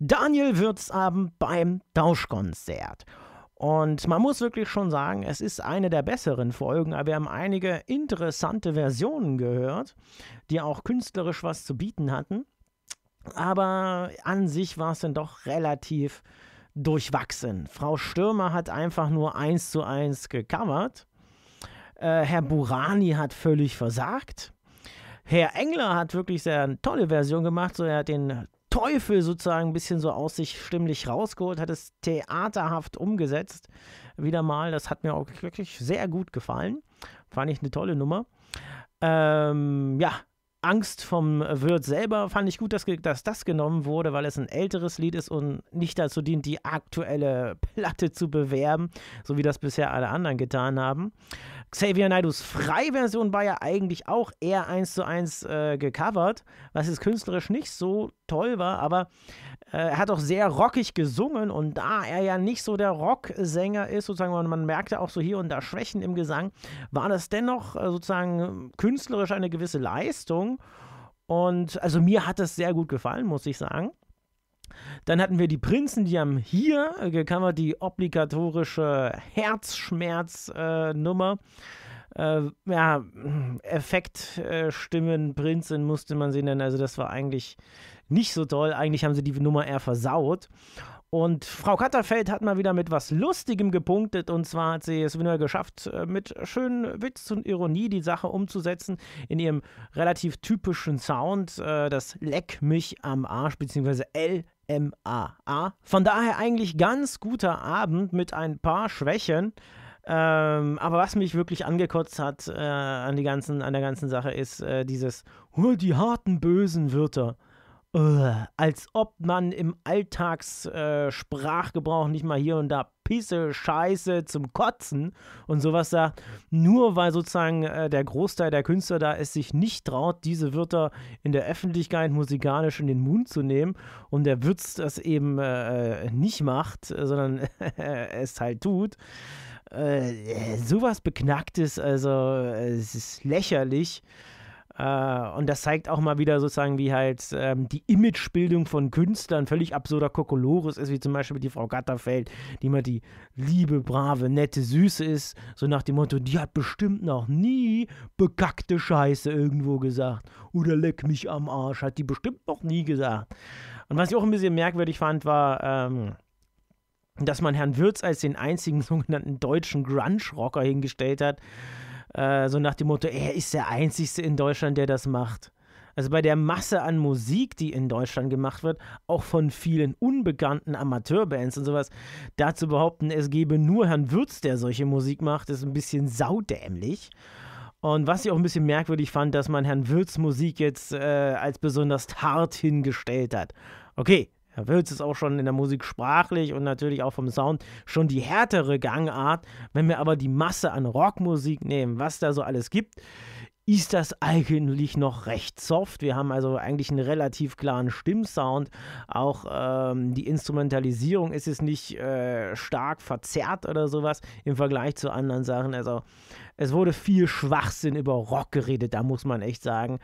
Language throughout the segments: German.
Daniel Würzabend beim Tauschkonzert. Und man muss wirklich schon sagen, es ist eine der besseren Folgen, aber wir haben einige interessante Versionen gehört, die auch künstlerisch was zu bieten hatten. Aber an sich war es dann doch relativ durchwachsen. Frau Stürmer hat einfach nur eins zu eins gecovert. Äh, Herr Burani hat völlig versagt. Herr Engler hat wirklich sehr tolle Version gemacht. So, er hat den Teufel sozusagen ein bisschen so aus sich stimmlich rausgeholt, hat es theaterhaft umgesetzt. Wieder mal, das hat mir auch wirklich sehr gut gefallen. Fand ich eine tolle Nummer. Ähm, ja, Angst vom Wirt selber fand ich gut, dass, dass, das genommen wurde, weil es ein älteres Lied ist und nicht dazu dient, die aktuelle Platte zu bewerben, so wie das bisher alle anderen getan haben. Xavier Naidus Freiversion war ja eigentlich auch eher eins zu eins äh, gecovert, was jetzt künstlerisch nicht so toll war, aber äh, er hat auch sehr rockig gesungen und da er ja nicht so der Rocksänger ist, sozusagen, man, man merkte auch so hier und da Schwächen im Gesang, war das dennoch äh, sozusagen künstlerisch eine gewisse Leistung und also mir hat es sehr gut gefallen, muss ich sagen. Dann hatten wir die Prinzen, die haben hier gecovert die obligatorische Herzschmerznummer. äh, ja, Effektstimmen, äh, Prinzen musste man sie nennen. Also, das war eigentlich nicht so toll. Eigentlich haben sie die Nummer eher versaut. Und Frau Katterfeld hat mal wieder mit was Lustigem gepunktet. Und zwar hat sie es wieder geschafft, äh, mit schönen Witz und Ironie die Sache umzusetzen in ihrem relativ typischen Sound. Äh, das Leck mich am Arsch, beziehungsweise L. m a a Von daher eigentlich ganz guter Abend mit ein paar Schwächen. Ähm, aber was mich wirklich angekotzt hat äh, an, die ganzen, an der ganzen Sache ist äh, dieses, oh, die harten bösen Wörter als ob man im Alltagssprachgebrauch äh, nicht mal hier und da Pisse, Scheiße zum Kotzen und sowas sagt, nur weil sozusagen äh, der Großteil der Künstler da es sich nicht traut, diese Wörter in der Öffentlichkeit musikalisch in den Mund zu nehmen und der Würz das eben äh, äh nicht macht, äh, sondern es halt tut. Äh, sowas Beknacktes, also es ist lächerlich. Äh, und das zeigt auch mal wieder sozusagen, wie halt ähm, die Imagebildung von Künstlern völlig absurder Kokolores ist, wie zum Beispiel die Frau Gatterfeld, die immer die liebe, brave, nette, süße ist, so nach dem Motto, die hat bestimmt noch nie bekackte Scheiße irgendwo gesagt. Oder leck mich am Arsch, hat die bestimmt noch nie gesagt. Und was ich auch ein bisschen merkwürdig fand, war, ähm, dass man Herrn Würz als den einzigen sogenannten deutschen Grunge-Rocker hingestellt hat. Äh, so nach dem Motto, er ist der Einzige in Deutschland, der das macht. Also bei der Masse an Musik, die in Deutschland gemacht wird, auch von vielen unbekannten Amateurbands und sowas, da zu behaupten, es gebe nur Herrn Würz, der solche Musik macht, ist ein bisschen saudämlich. Und was ich auch ein bisschen merkwürdig fand, dass man Herrn Würz Musik jetzt äh, als besonders hart hingestellt hat. Okay, Wills ist auch schon in der Musik sprachlich und natürlich auch vom Sound schon die härtere Gangart. Wenn wir aber die Masse an Rockmusik nehmen, was da so alles gibt, ist das eigentlich noch recht soft. Wir haben also eigentlich einen relativ klaren Stimmsound. Auch ähm, die Instrumentalisierung ist es nicht äh, stark verzerrt oder sowas im Vergleich zu anderen Sachen. Also es wurde viel Schwachsinn über Rock geredet, da muss man echt sagen.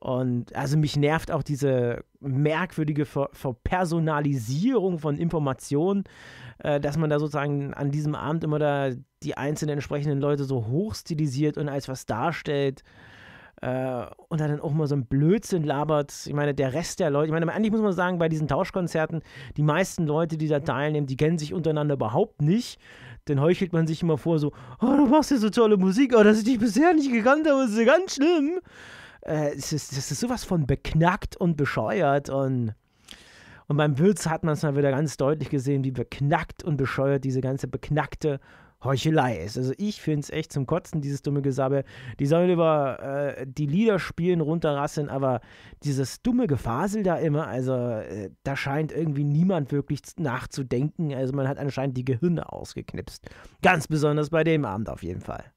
Und also mich nervt auch diese merkwürdige Ver Verpersonalisierung von Informationen, äh, dass man da sozusagen an diesem Abend immer da die einzelnen entsprechenden Leute so hochstilisiert und als was darstellt. Äh, und dann auch mal so ein Blödsinn labert. Ich meine, der Rest der Leute, ich meine, eigentlich muss man sagen, bei diesen Tauschkonzerten, die meisten Leute, die da teilnehmen, die kennen sich untereinander überhaupt nicht. Dann heuchelt man sich immer vor, so, oh, du machst ja so tolle Musik, oh, dass ich dich bisher nicht gekannt habe, ist ja ganz schlimm äh, es, ist, es ist sowas von beknackt und bescheuert und. Und beim Wilz hat man es mal wieder ganz deutlich gesehen, wie beknackt und bescheuert diese ganze beknackte Heuchelei ist. Also ich finde es echt zum Kotzen, dieses dumme Gesabbel. Die sollen über äh, die Lieder spielen, runterrasseln, aber dieses dumme Gefasel da immer, also äh, da scheint irgendwie niemand wirklich nachzudenken. Also man hat anscheinend die Gehirne ausgeknipst. Ganz besonders bei dem Abend auf jeden Fall.